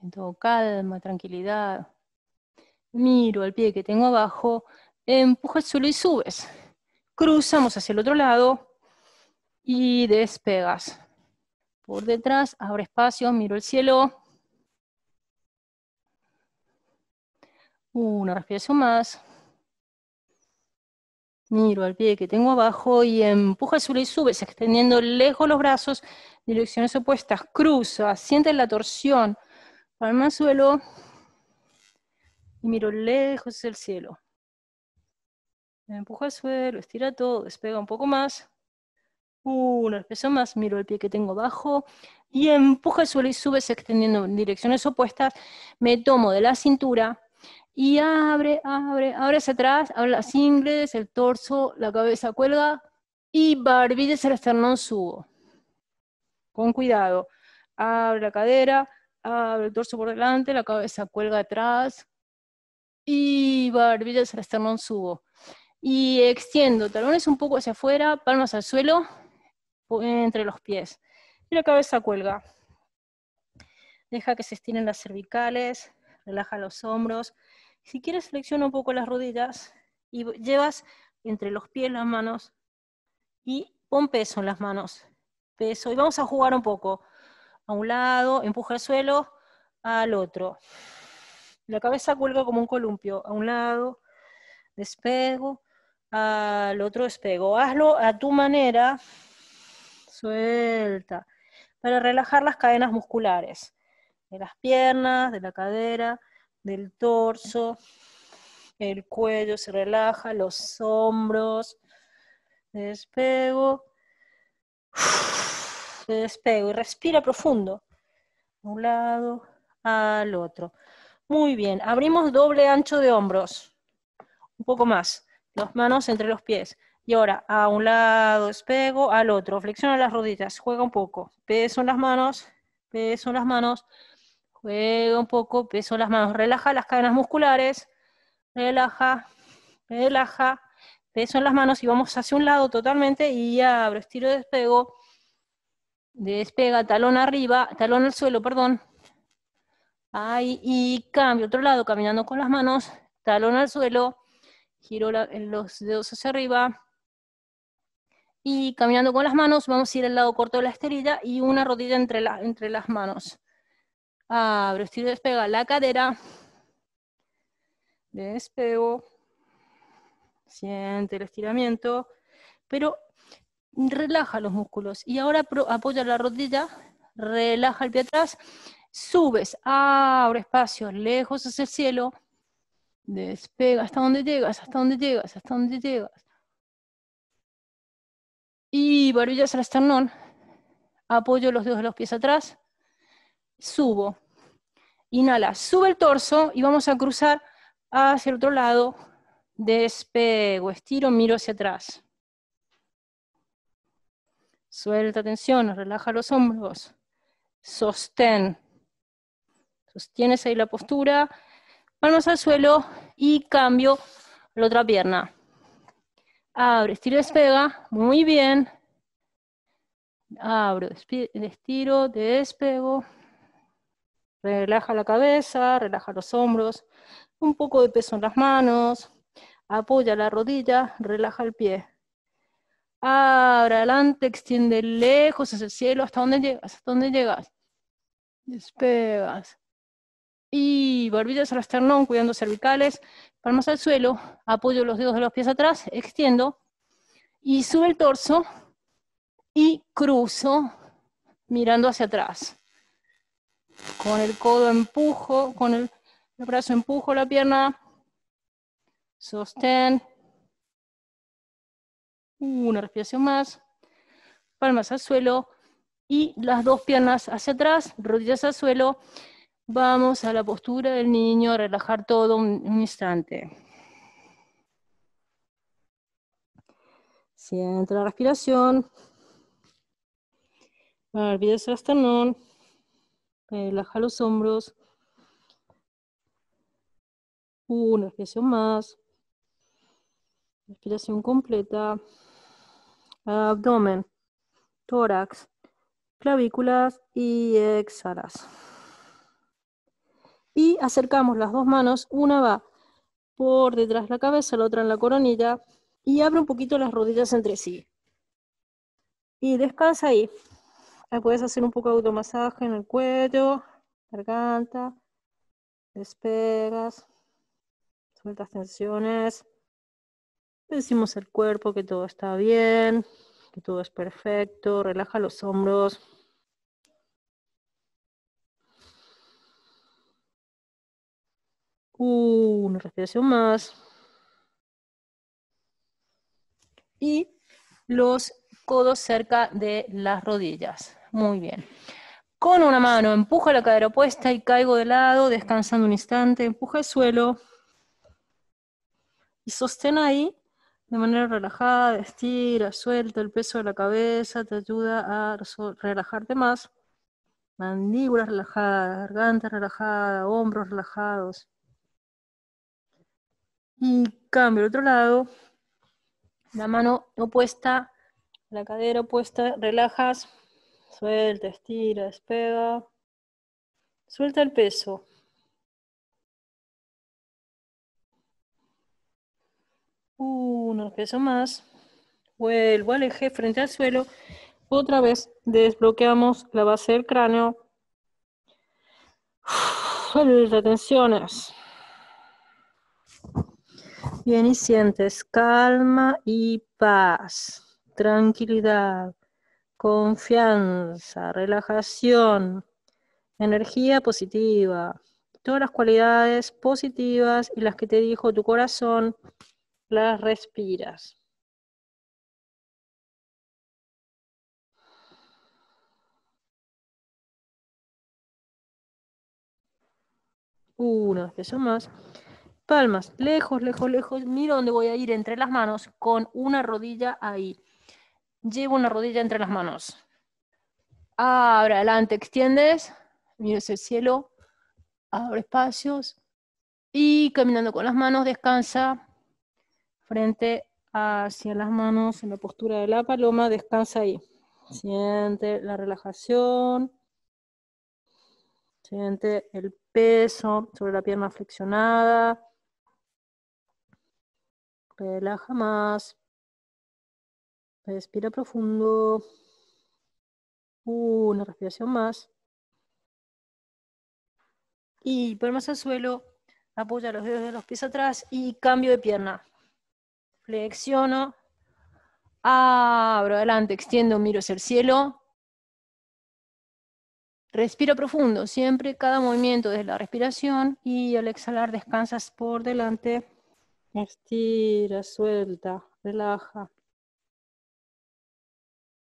Siento calma, tranquilidad. Miro al pie que tengo abajo, Empuja el suelo y subes. Cruzamos hacia el otro lado y despegas. Por detrás, abre espacio, miro el cielo. Una respiración más. Miro al pie que tengo abajo y empuja, suelo y subes, extendiendo lejos los brazos, direcciones opuestas. Cruza, siente la torsión. Palma al suelo y miro lejos el cielo. Empujo al suelo, estira todo, despega un poco más. uno, peso más, miro el pie que tengo abajo y empujo al suelo y sube, extendiendo en direcciones opuestas. Me tomo de la cintura, y abre, abre, abre hacia atrás, abre las ingles, el torso, la cabeza cuelga y barbillas el esternón subo. Con cuidado. Abre la cadera, abre el torso por delante, la cabeza cuelga atrás y barbillas el esternón subo. Y extiendo talones un poco hacia afuera, palmas al suelo, entre los pies. Y la cabeza cuelga. Deja que se estiren las cervicales, relaja los hombros, si quieres, flexiona un poco las rodillas y llevas entre los pies las manos y pon peso en las manos. Peso. Y vamos a jugar un poco. A un lado, empuja el suelo, al otro. La cabeza cuelga como un columpio. A un lado, despego, al otro despego. Hazlo a tu manera. Suelta. Para relajar las cadenas musculares de las piernas, de la cadera del torso, el cuello se relaja, los hombros, despego, despego y respira profundo, un lado al otro. Muy bien, abrimos doble ancho de hombros, un poco más, las manos entre los pies. Y ahora a un lado despego, al otro, flexiona las rodillas, juega un poco, peso en las manos, peso en las manos, Juega un poco, peso las manos, relaja las cadenas musculares, relaja, relaja, peso en las manos y vamos hacia un lado totalmente y abro, estiro, despego, despega, talón arriba, talón al suelo, perdón. Ahí, y cambio, otro lado, caminando con las manos, talón al suelo, giro los dedos hacia arriba, y caminando con las manos, vamos a ir al lado corto de la esterilla y una rodilla entre, entre las manos abro, estiro, despega la cadera, despego, siente el estiramiento, pero relaja los músculos. Y ahora apoya la rodilla, relaja el pie atrás, subes, abre espacio, lejos hacia el cielo, despega hasta donde llegas, hasta donde llegas, hasta donde llegas. Y barbillas al esternón, apoyo los dedos de los pies atrás, subo, Inhala, sube el torso y vamos a cruzar hacia el otro lado. Despego, estiro, miro hacia atrás. Suelta tensión, relaja los hombros. Sostén. Sostienes ahí la postura. Palmas al suelo y cambio la otra pierna. Abre, estiro, despega. Muy bien. Abro, estiro, despego. Relaja la cabeza, relaja los hombros, un poco de peso en las manos, apoya la rodilla, relaja el pie. Abra adelante, extiende lejos hacia el cielo, hasta donde llegas, hasta donde llegas. Despegas. Y barbillas al esternón, cuidando cervicales, palmas al suelo, apoyo los dedos de los pies atrás, extiendo. Y sube el torso y cruzo mirando hacia atrás con el codo empujo, con el, brazo empujo la pierna, sostén, una respiración más, palmas al suelo y las dos piernas hacia atrás, rodillas al suelo, vamos a la postura del niño, relajar todo un, instante. Siente la respiración. Olvídese el esternón. Eh, relaja los hombros. Una respiración más. Respiración completa. Abdomen, tórax, clavículas y exhalas. Y acercamos las dos manos. Una va por detrás de la cabeza, la otra en la coronilla. Y abre un poquito las rodillas entre sí. Y descansa ahí. Ahí puedes hacer un poco de automasaje en el cuello, garganta, despegas, sueltas tensiones. decimos al cuerpo que todo está bien, que todo es perfecto, relaja los hombros. Una respiración más. Y los codos cerca de las rodillas. Muy bien. Con una mano empuja la cadera opuesta y caigo de lado, descansando un instante, empuja el suelo y sostén ahí de manera relajada, estira, suelta el peso de la cabeza, te ayuda a relajarte más. Mandíbulas relajadas, garganta relajada, hombros relajados. Y cambio al otro lado. La mano opuesta, la cadera opuesta, relajas Suelta, estira, despega. Suelta el peso. Uno, peso más. Vuelvo al eje frente al suelo. Otra vez desbloqueamos la base del cráneo. Suelta tensiones. Bien, y sientes calma y paz, tranquilidad confianza, relajación, energía positiva, todas las cualidades positivas y las que te dijo tu corazón, las respiras. Uno, peso más. Palmas, lejos, lejos, lejos. Mira dónde voy a ir entre las manos con una rodilla ahí. Llevo una rodilla entre las manos. Abre adelante, extiendes, miras el cielo, abre espacios y caminando con las manos descansa frente hacia las manos en la postura de la paloma, descansa ahí. Siente la relajación, siente el peso sobre la pierna flexionada, relaja más. Respira profundo. Una respiración más. Y palmas al suelo. Apoya los dedos de los pies atrás y cambio de pierna. Flexiono. Abro adelante, extiendo, miro hacia el cielo. Respira profundo, siempre cada movimiento desde la respiración y al exhalar descansas por delante. Estira, suelta, relaja.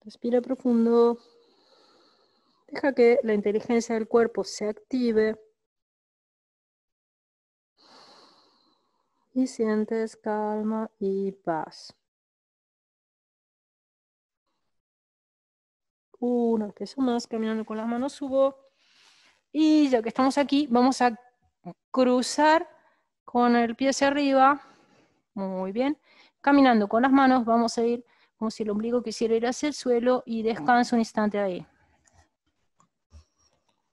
Respira profundo. Deja que la inteligencia del cuerpo se active. Y sientes calma y paz. Una queso más, caminando con las manos subo. Y ya que estamos aquí, vamos a cruzar con el pie hacia arriba. Muy bien. Caminando con las manos, vamos a ir como si el ombligo quisiera ir hacia el suelo y descansa un instante ahí.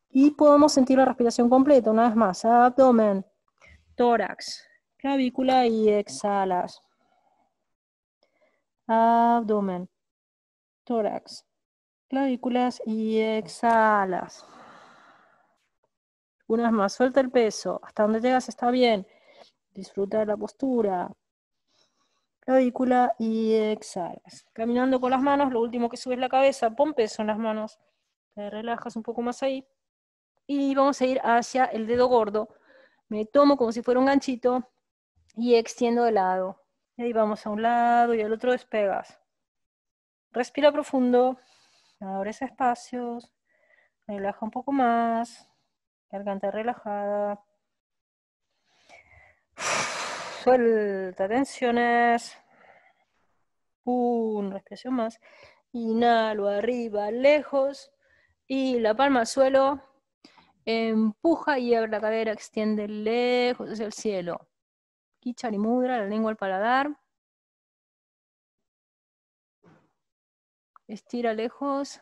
Y podemos sentir la respiración completa, una vez más, abdomen, tórax, clavícula y exhalas. Abdomen, tórax, clavículas y exhalas. Una vez más, suelta el peso, hasta donde llegas está bien. Disfruta de la postura, clavícula y exhalas. Caminando con las manos, lo último que subes la cabeza, pon peso en las manos, te relajas un poco más ahí. Y vamos a ir hacia el dedo gordo. Me tomo como si fuera un ganchito y extiendo de lado. Y ahí vamos a un lado y al otro despegas. Respira profundo, abres espacios, relaja un poco más, garganta relajada. Suelta tensiones. un respiración más. Inhalo arriba, lejos. Y la palma al suelo. Empuja y abre la cadera, extiende lejos hacia el cielo. Kichari mudra, la lengua al paladar. Estira lejos.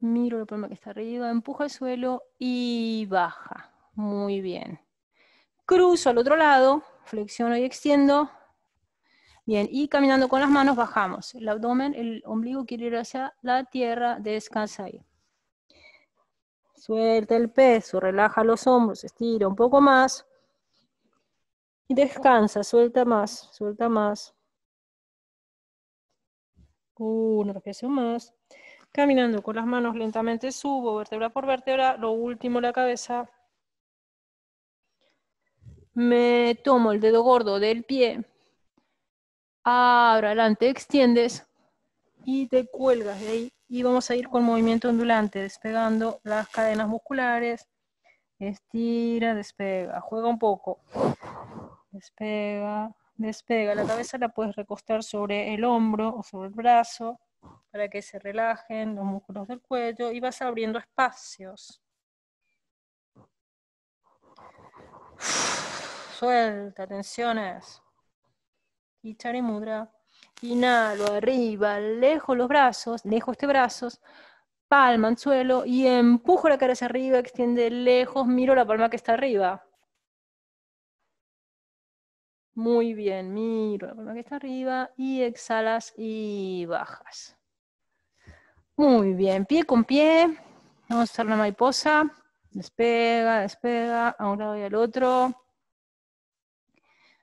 Miro la palma que está arriba. Empuja el suelo y baja. Muy bien. Cruzo al otro lado flexiono y extiendo. Bien, y caminando con las manos bajamos. El abdomen, el ombligo quiere ir hacia la tierra, descansa ahí. Suelta el peso, relaja los hombros, estira un poco más. Y descansa, suelta más, suelta más. Una respiración más. Caminando con las manos lentamente subo vértebra por vértebra, lo último la cabeza me tomo el dedo gordo del pie, ahora adelante extiendes y te cuelgas de ahí. Y vamos a ir con movimiento ondulante, despegando las cadenas musculares. Estira, despega, juega un poco. Despega, despega. La cabeza la puedes recostar sobre el hombro o sobre el brazo para que se relajen los músculos del cuello y vas abriendo espacios suelta, tensiones. y mudra. Inhalo, arriba, lejos los brazos, lejos este brazos, palma en suelo y empujo la cara hacia arriba, extiende lejos, miro la palma que está arriba. Muy bien, miro la palma que está arriba y exhalas y bajas. Muy bien, pie con pie. Vamos a hacer una mariposa. Despega, despega, a un lado y al otro.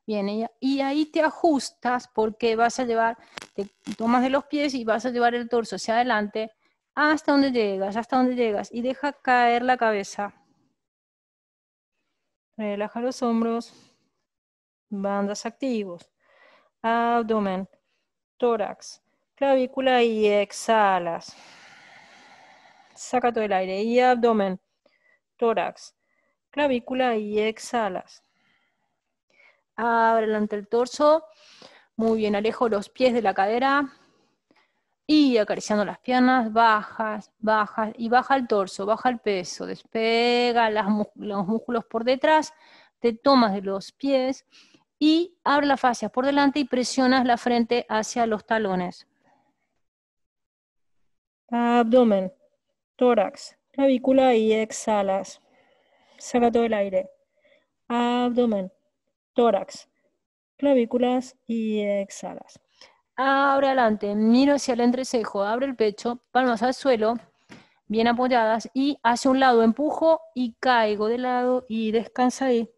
Bien, y ahí te ajustas porque vas a llevar, te tomas de los pies y vas a llevar el torso hacia adelante hasta donde llegas, hasta donde llegas. Y deja caer la cabeza. Relaja los hombros, bandas activos, abdomen, tórax, clavícula y exhalas. Saca todo el aire y abdomen, tórax, clavícula y exhalas. Abre delante el torso. Muy bien, alejo los pies de la cadera. Y acariciando las piernas, bajas, bajas y baja el torso, baja el peso, despega los músculos por detrás, te tomas de los pies y abre las fascias por delante y presionas la frente hacia los talones. Abdomen, tórax, clavícula y exhalas. Saca todo el aire. Abdomen, tórax, clavículas y exhalas. Abre adelante, miro hacia el entrecejo, abre el pecho, palmas al suelo, bien apoyadas y hacia un lado empujo y caigo de lado y descansa ahí.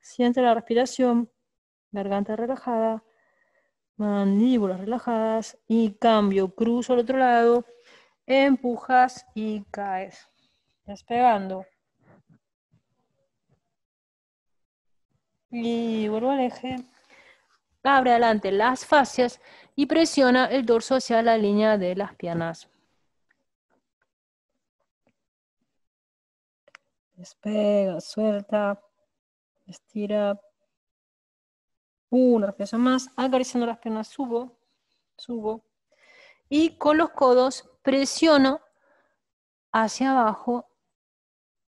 Siente la respiración, garganta relajada, mandíbulas relajadas y cambio, cruzo al otro lado, empujas y caes. Despegando. y vuelvo al eje, abre adelante las fascias y presiona el dorso hacia la línea de las piernas. Despega, suelta, estira. Una pieza más, acariciando las piernas, subo, subo. Y con los codos presiono hacia abajo,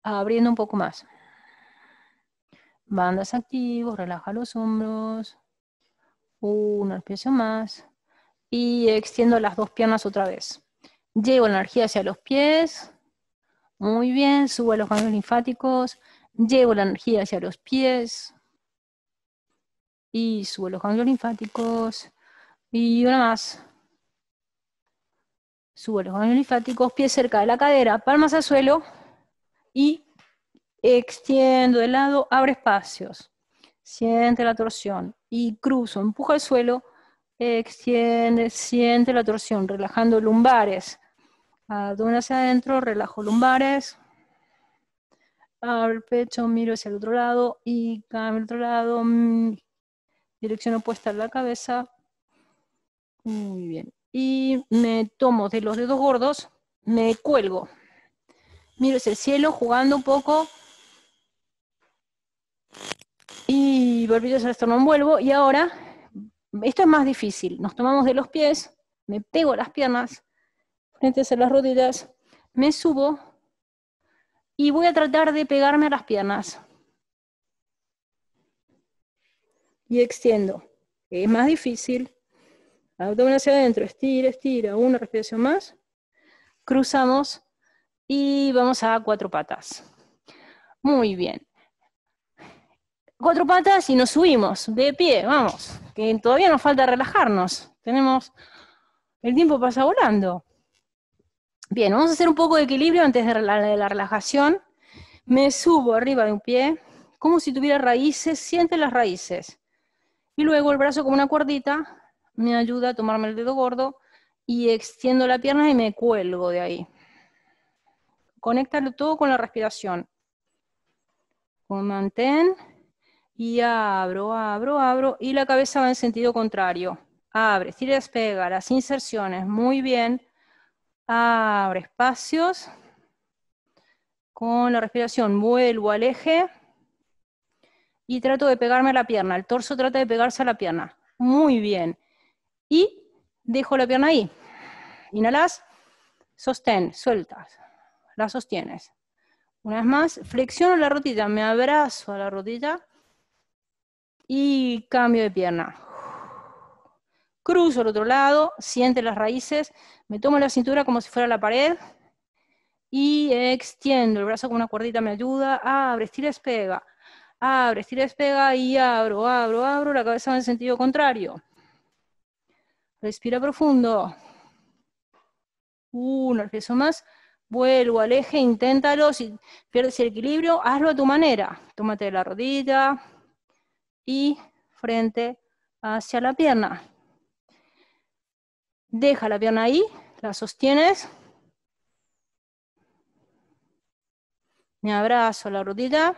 abriendo un poco más. Bandas activos, relaja los hombros. Una uh, respiración más. Y extiendo las dos piernas otra vez. Llevo la energía hacia los pies. Muy bien, subo los ganglios linfáticos. Llevo la energía hacia los pies. Y subo los ganglios linfáticos. Y una más. Subo los ganglios linfáticos, pies cerca de la cadera, palmas al suelo. Y Extiendo de lado, abre espacios. Siente la torsión. Y cruzo, empujo el suelo. Extiende, siente la torsión, relajando lumbares. Abdomen hacia adentro, relajo lumbares. Abro el pecho, miro hacia el otro lado y cambio el otro lado. Dirección opuesta a la cabeza. Muy bien. Y me tomo de los dedos gordos, me cuelgo. Miro hacia el cielo, jugando un poco. Y volví a hacer esto, no vuelvo. Y ahora, esto es más difícil. Nos tomamos de los pies, me pego las piernas, frente a las rodillas, me subo y voy a tratar de pegarme a las piernas. Y extiendo. Es más difícil. Abdomen hacia adentro, estira, estira, una respiración más. Cruzamos y vamos a cuatro patas. Muy bien cuatro patas y nos subimos de pie, vamos, que todavía nos falta relajarnos. Tenemos, el tiempo pasa volando. Bien, vamos a hacer un poco de equilibrio antes de la, de la relajación. Me subo arriba de un pie, como si tuviera raíces, siente las raíces. Y luego el brazo como una cuerdita me ayuda a tomarme el dedo gordo y extiendo la pierna y me cuelgo de ahí. Conéctalo todo con la respiración. Mantén y abro, abro, abro. Y la cabeza va en sentido contrario. abre tiras, pega, las inserciones. Muy bien. Abre espacios. Con la respiración vuelvo al eje. Y trato de pegarme a la pierna. El torso trata de pegarse a la pierna. Muy bien. Y dejo la pierna ahí. Inhalas, sostén, sueltas. La sostienes. Una vez más, flexiono la rodilla, me abrazo a la rodilla y cambio de pierna. Cruzo al otro lado, siente las raíces, me tomo la cintura como si fuera la pared y extiendo el brazo con una cuerdita, me ayuda, abre, estira, despega, abre, estira, despega y abro, abro, abro, la cabeza en sentido contrario. Respira profundo. Uno, el peso más. Vuelvo al eje, inténtalo. Si pierdes el equilibrio, hazlo a tu manera. Tómate la rodilla, y frente hacia la pierna. Deja la pierna ahí, la sostienes. Me abrazo la rodilla.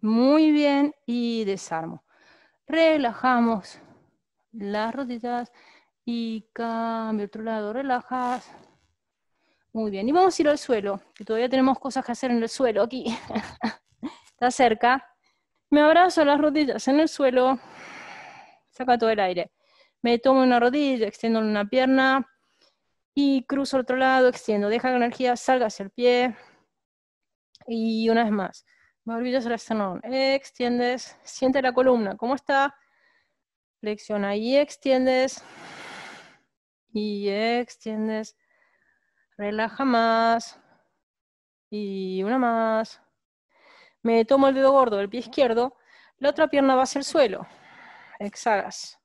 Muy bien y desarmo. Relajamos las rodillas y cambio otro lado, relajas. Muy bien, y vamos a ir al suelo, que todavía tenemos cosas que hacer en el suelo aquí. Está cerca. Me abrazo las rodillas en el suelo, saca todo el aire. Me tomo una rodilla, extiendo una pierna y cruzo al otro lado, extiendo, deja la energía salga hacia el pie. Y una vez más, barbillas el esternón, extiendes, siente la columna, ¿cómo está? Flexiona y extiendes, y extiendes, relaja más, y una más, me tomo el dedo gordo del pie izquierdo, la otra pierna va hacia el suelo. Exhalas.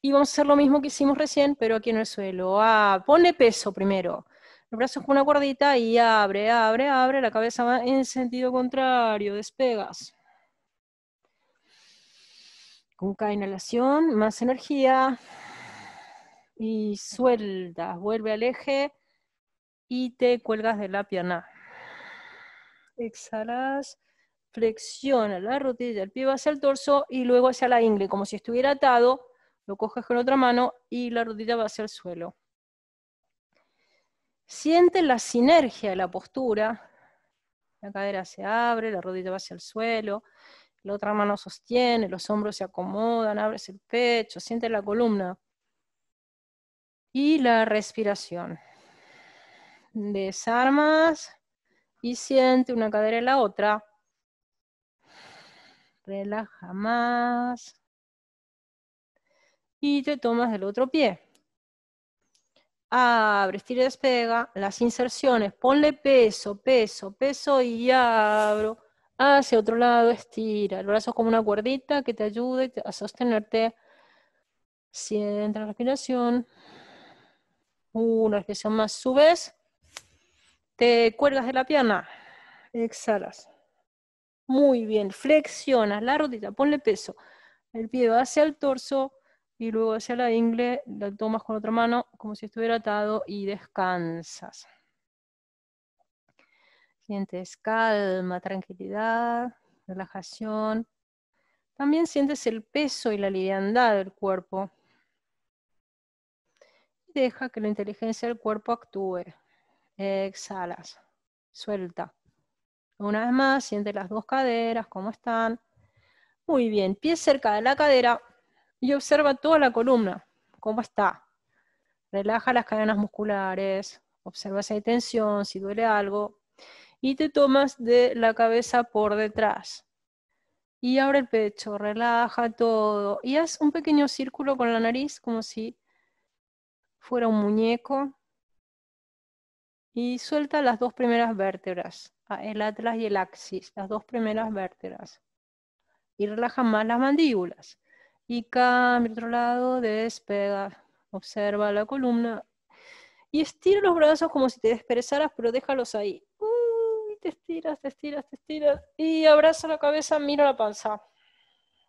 Y vamos a hacer lo mismo que hicimos recién, pero aquí en el suelo. Ah, pone peso primero. Los brazos con una cuerdita y abre, abre, abre. La cabeza va en sentido contrario. Despegas. Con cada inhalación, más energía. Y sueltas. Vuelve al eje y te cuelgas de la pierna exhalas, flexiona la rodilla, el pie va hacia el torso y luego hacia la ingle, como si estuviera atado, lo coges con otra mano y la rodilla va hacia el suelo. Siente la sinergia de la postura, la cadera se abre, la rodilla va hacia el suelo, la otra mano sostiene, los hombros se acomodan, abres el pecho, siente la columna. Y la respiración. Desarmas, y siente una cadera en la otra. Relaja más. Y te tomas del otro pie. Abre, estira y despega. Las inserciones. Ponle peso, peso, peso y abro. Hacia otro lado, estira. El brazo como una cuerdita que te ayude a sostenerte. Siente la respiración. Una respiración más. Subes te cuelgas de la pierna, exhalas. Muy bien, flexionas la rodilla, ponle peso. El pie va hacia el torso y luego hacia la ingle, la tomas con otra mano como si estuviera atado y descansas. Sientes calma, tranquilidad, relajación. También sientes el peso y la liviandad del cuerpo. Deja que la inteligencia del cuerpo actúe exhalas, suelta. Una vez más, siente las dos caderas, cómo están. Muy bien, Pie cerca de la cadera y observa toda la columna, cómo está. Relaja las cadenas musculares, observa si hay tensión, si duele algo, y te tomas de la cabeza por detrás. Y abre el pecho, relaja todo, y haz un pequeño círculo con la nariz como si fuera un muñeco, y suelta las dos primeras vértebras, ah, el atlas y el axis, las dos primeras vértebras. Y relaja más las mandíbulas. Y cambia otro lado, despega, observa la columna y estira los brazos como si te desperezaras, pero déjalos ahí. y te estiras, te estiras, te estiras. Y abraza la cabeza, mira la panza.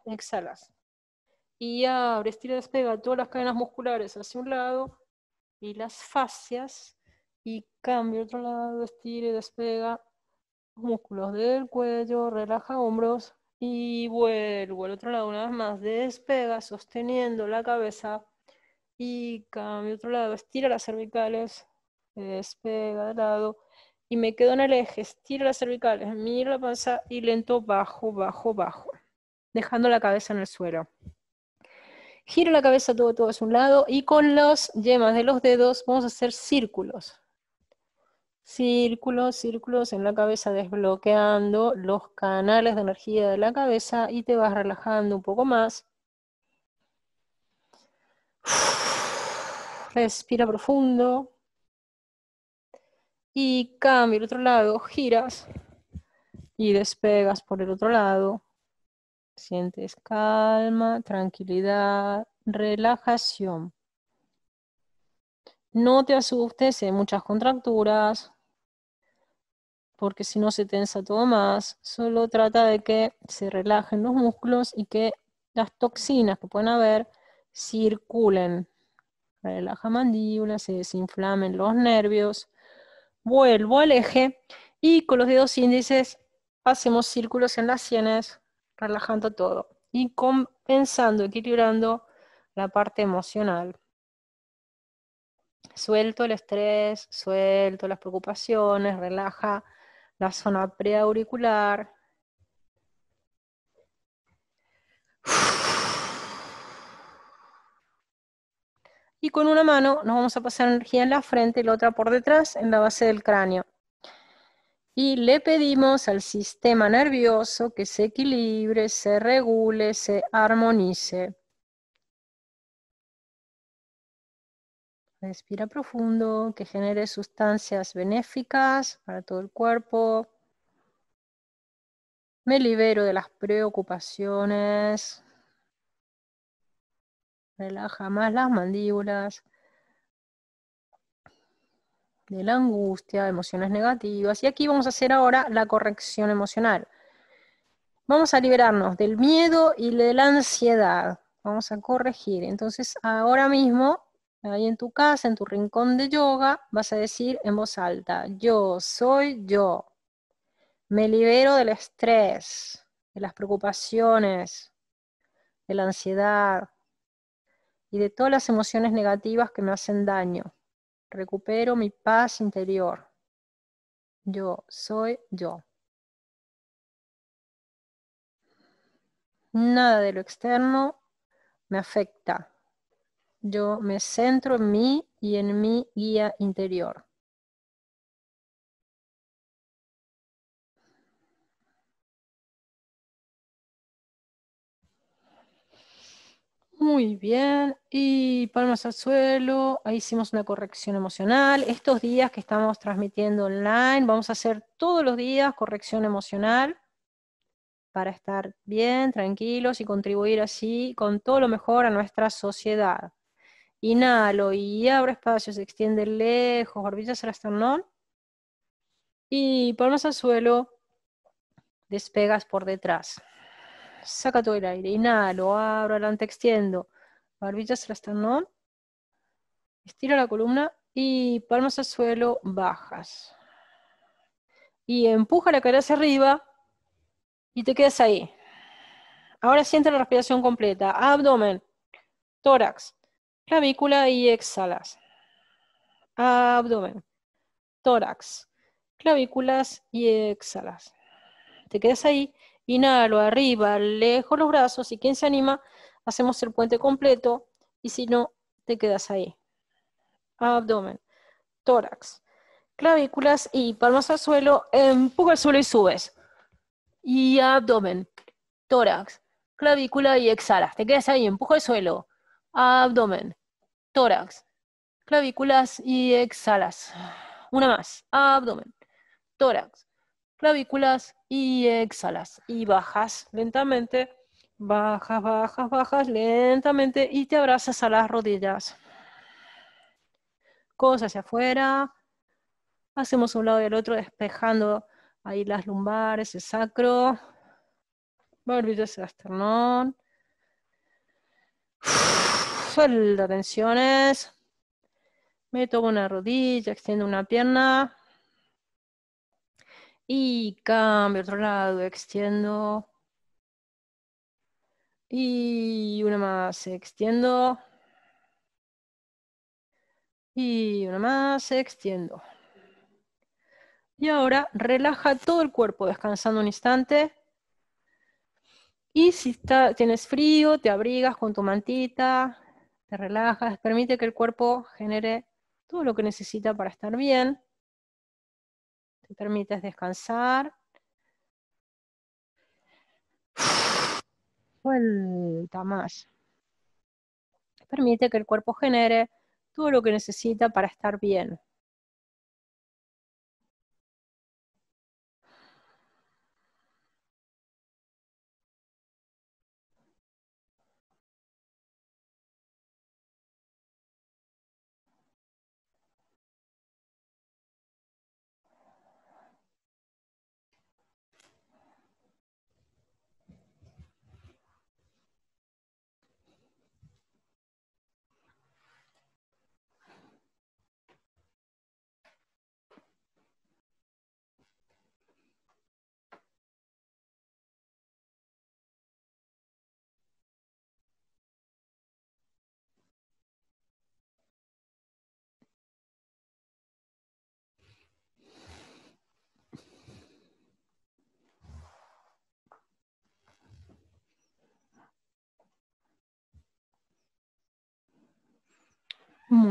Exhalas. Y abre, estira, despega todas las cadenas musculares hacia un lado y las fascias y cambia otro lado, estira y despega músculos del cuello, relaja hombros y vuelvo al otro lado una vez más, despega sosteniendo la cabeza y cambio otro lado, estira las cervicales, despega de lado y me quedo en el eje, estira las cervicales, miro la panza y lento bajo, bajo, bajo, dejando la cabeza en el suelo. Giro la cabeza todo, todo hacia un lado y con las yemas de los dedos vamos a hacer círculos. Círculos, círculos en la cabeza, desbloqueando los canales de energía de la cabeza y te vas relajando un poco más. Respira profundo. Y cambia el otro lado, giras y despegas por el otro lado. Sientes calma, tranquilidad, relajación. No te asustes, hay muchas contracturas, porque si no se tensa todo más. Solo trata de que se relajen los músculos y que las toxinas que pueden haber circulen. Relaja mandíbula, se desinflamen los nervios. Vuelvo al eje y con los dedos índices hacemos círculos en las sienes, relajando todo y compensando, equilibrando la parte emocional. Suelto el estrés, suelto las preocupaciones, relaja la zona preauricular. Y con una mano nos vamos a pasar energía en la frente y la otra por detrás, en la base del cráneo. Y le pedimos al sistema nervioso que se equilibre, se regule, se armonice. Respira profundo, que genere sustancias benéficas para todo el cuerpo. Me libero de las preocupaciones. Relaja más las mandíbulas de la angustia, emociones negativas. Y aquí vamos a hacer ahora la corrección emocional. Vamos a liberarnos del miedo y de la ansiedad. Vamos a corregir. Entonces, ahora mismo Ahí en tu casa, en tu rincón de yoga, vas a decir en voz alta, yo soy yo. Me libero del estrés, de las preocupaciones, de la ansiedad y de todas las emociones negativas que me hacen daño. Recupero mi paz interior. Yo soy yo. Nada de lo externo me afecta yo me centro en mí y en mi guía interior. Muy bien, y palmas al suelo, ahí hicimos una corrección emocional. Estos días que estamos transmitiendo online, vamos a hacer todos los días corrección emocional para estar bien, tranquilos y contribuir así con todo lo mejor a nuestra sociedad. Inhalo y abro espacio, se extiende lejos, hacia el esternón. Y palmas al suelo, despegas por detrás. Saca todo el aire. Inhalo, abro, adelante, extiendo. hacia el esternón. Estira la columna y palmas al suelo, bajas. Y empuja la cara hacia arriba y te quedas ahí. Ahora siente la respiración completa. Abdomen, tórax, clavícula y exhalas. Abdomen, tórax, clavículas y exhalas. Te quedas ahí, inhalo arriba, lejos los brazos y quien se anima, hacemos el puente completo y si no, te quedas ahí. Abdomen, tórax, clavículas y palmas al suelo, empuja el suelo y subes. Y abdomen, tórax, clavícula y exhalas. Te quedas ahí, empuja el suelo Abdomen, tórax, clavículas y exhalas. Una más. Abdomen, tórax, clavículas y exhalas. Y bajas lentamente. Bajas, bajas, bajas lentamente y te abrazas a las rodillas. Cosa hacia afuera. Hacemos un lado y el otro despejando ahí las lumbares, el sacro. Barbilla el esternón. Suelta tensiones. me tomo una rodilla, extiendo una pierna y cambio otro lado, extiendo y una más, extiendo y una más, extiendo. Y ahora relaja todo el cuerpo, descansando un instante. Y si tienes frío, te abrigas con tu mantita, te relajas, permite que el cuerpo genere todo lo que necesita para estar bien. Te permites descansar. Vuelta más. permite que el cuerpo genere todo lo que necesita para estar bien.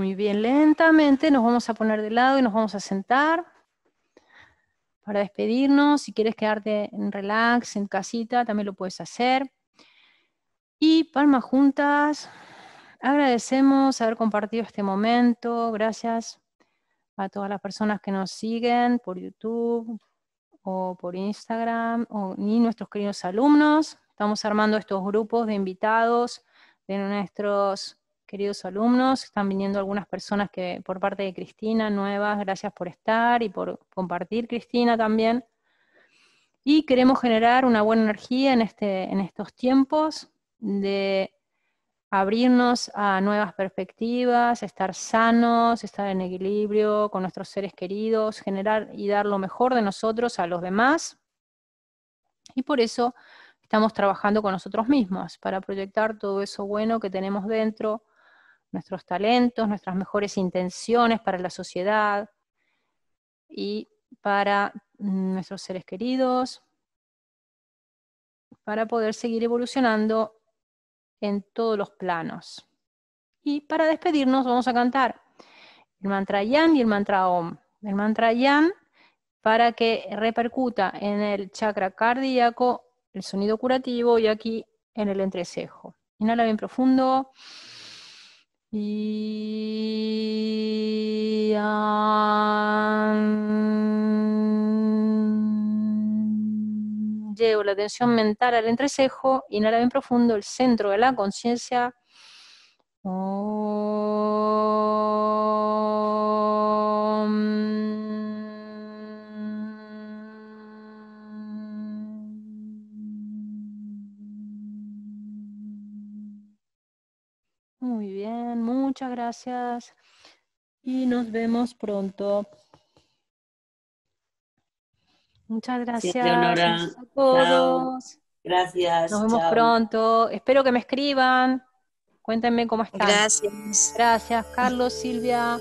Muy bien, lentamente nos vamos a poner de lado y nos vamos a sentar para despedirnos. Si quieres quedarte en relax, en casita, también lo puedes hacer. Y palmas juntas. Agradecemos haber compartido este momento. Gracias a todas las personas que nos siguen por YouTube o por Instagram o, nuestros queridos alumnos. Estamos armando estos grupos de invitados de nuestros queridos alumnos. Están viniendo algunas personas que por parte de Cristina, nuevas. Gracias por estar y por compartir, Cristina, también. Y queremos generar una buena energía en, este, en estos tiempos de abrirnos a nuevas perspectivas, estar sanos, estar en equilibrio con nuestros seres queridos, generar y dar lo mejor de nosotros a los demás. Y por eso estamos trabajando con nosotros mismos, para proyectar todo eso bueno que tenemos dentro, nuestros talentos, nuestras mejores intenciones para la sociedad y para mm, nuestros seres queridos, para poder seguir evolucionando en todos los planos. Y para despedirnos vamos a cantar el mantra yan y el mantra om. El mantra yan para que repercuta en el chakra cardíaco, el sonido curativo y aquí en el entrecejo. Inhala bien profundo. Y llevo la atención mental al entrecejo, inhala bien profundo el centro de la conciencia. muy bien, muchas gracias y nos vemos pronto. Muchas gracias, gracias a todos. Gracias. Nos vemos pronto. Espero que me escriban. Cuéntenme cómo están. Gracias. Gracias, Carlos, Silvia.